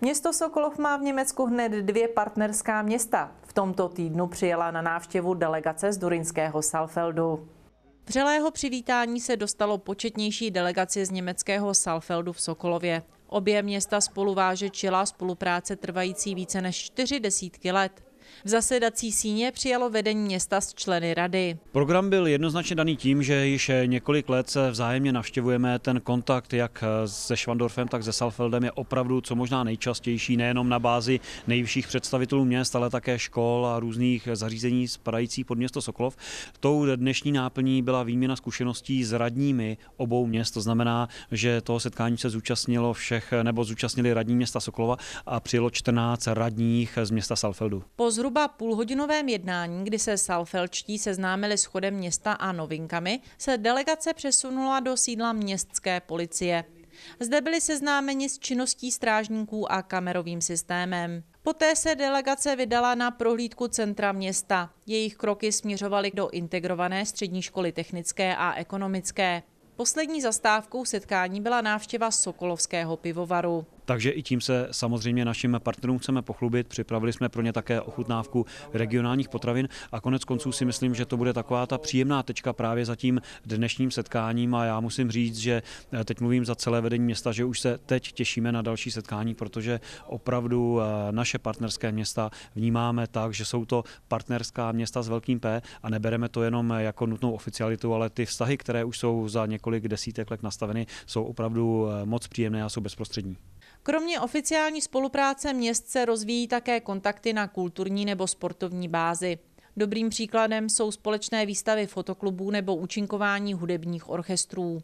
Město Sokolov má v Německu hned dvě partnerská města. V tomto týdnu přijela na návštěvu delegace z durinského Salfeldu. Vřelého přivítání se dostalo početnější delegaci z německého Salfeldu v Sokolově. Obě města spolu čila spolupráce trvající více než čtyři desítky let. V zasedací síně přijalo vedení města s členy rady. Program byl jednoznačně daný tím, že již několik let se vzájemně navštěvujeme. Ten kontakt jak se Švandorfem, tak se Salfeldem je opravdu co možná nejčastější, nejenom na bázi nejvyšších představitelů měst, ale také škol a různých zařízení spadající pod město Sokolov. Tou dnešní náplní byla výměna zkušeností s radními obou měst. To znamená, že toho setkání se zúčastnilo všech, nebo zúčastnili radní města Sokolova a přijelo 14 radních z města Salfeldu. Po zhruba zhruba půlhodinovém jednání, kdy se Salfelčtí seznámili s chodem města a novinkami, se delegace přesunula do sídla městské policie. Zde byli seznámeni s činností strážníků a kamerovým systémem. Poté se delegace vydala na prohlídku centra města. Jejich kroky směřovaly do integrované střední školy technické a ekonomické. Poslední zastávkou setkání byla návštěva Sokolovského pivovaru. Takže i tím se samozřejmě našim partnerům chceme pochlubit. Připravili jsme pro ně také ochutnávku regionálních potravin a konec konců si myslím, že to bude taková ta příjemná tečka právě za tím dnešním setkáním a já musím říct, že eh, teď mluvím za celé vedení města, že už se teď těšíme na další setkání, protože opravdu eh, naše partnerské města vnímáme tak, že jsou to partnerská města s velkým P a nebereme to jenom jako nutnou oficialitu, ale ty vztahy, které už jsou za několik desítek let nastaveny, jsou opravdu eh, moc příjemné a jsou bezprostřední. Kromě oficiální spolupráce se rozvíjí také kontakty na kulturní nebo sportovní bázi. Dobrým příkladem jsou společné výstavy fotoklubů nebo účinkování hudebních orchestrů.